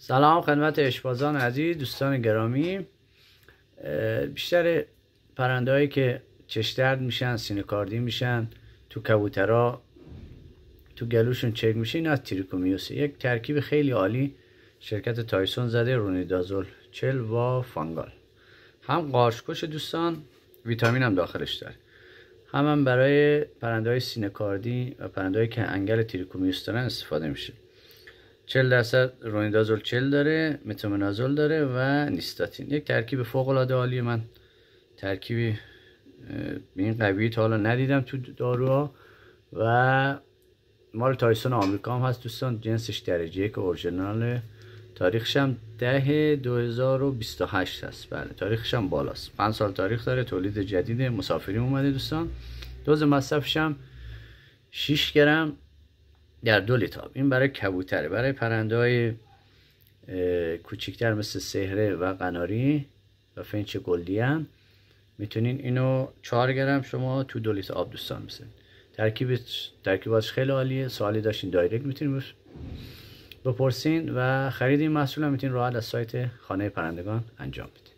سلام خدمت اشبازان عزیز دوستان گرامی بیشتر پرنده هایی که چشترد میشن سینکاردی میشن تو کبوترا تو گلوشون چک میشه این از تریکومیوسه یک ترکیب خیلی عالی شرکت تایسون زده رونیدازول چل و فانگال هم قارشکش دوستان ویتامین هم داخلش داره هم, هم برای پرنده های سینکاردی و پرنده که انگل تریکومیوس دارن استفاده میشه چل درصد رونیدازول 40 داره متومنازول داره و نیستاتین یک ترکیب فوق العاده عالی من ترکیبی به این قوی تا حالا ندیدم تو داروها و مال تایسون آمریکا هم هست دوستان جنسش درجه یک اورجینال تاریخش هم ده 2028 هست بله تاریخش هم بالاست 5 سال تاریخ داره تولید جدید مسافری اومده دوستان دوز مصرفش هم 6 گرم در دو لیتاب این برای کبوتره برای پرنده های کوچیکتر مثل سهره و قناری و فنچ گلدی هم میتونین اینو چهار گرم شما تو دو لیتر آب دوستان بسید ترکیب ترکیباتش خیلی عالیه سوالی داشتین دایرکت میتونین بپرسین و خرید این محصول هم میتونین راحت از سایت خانه پرندگان انجام بدین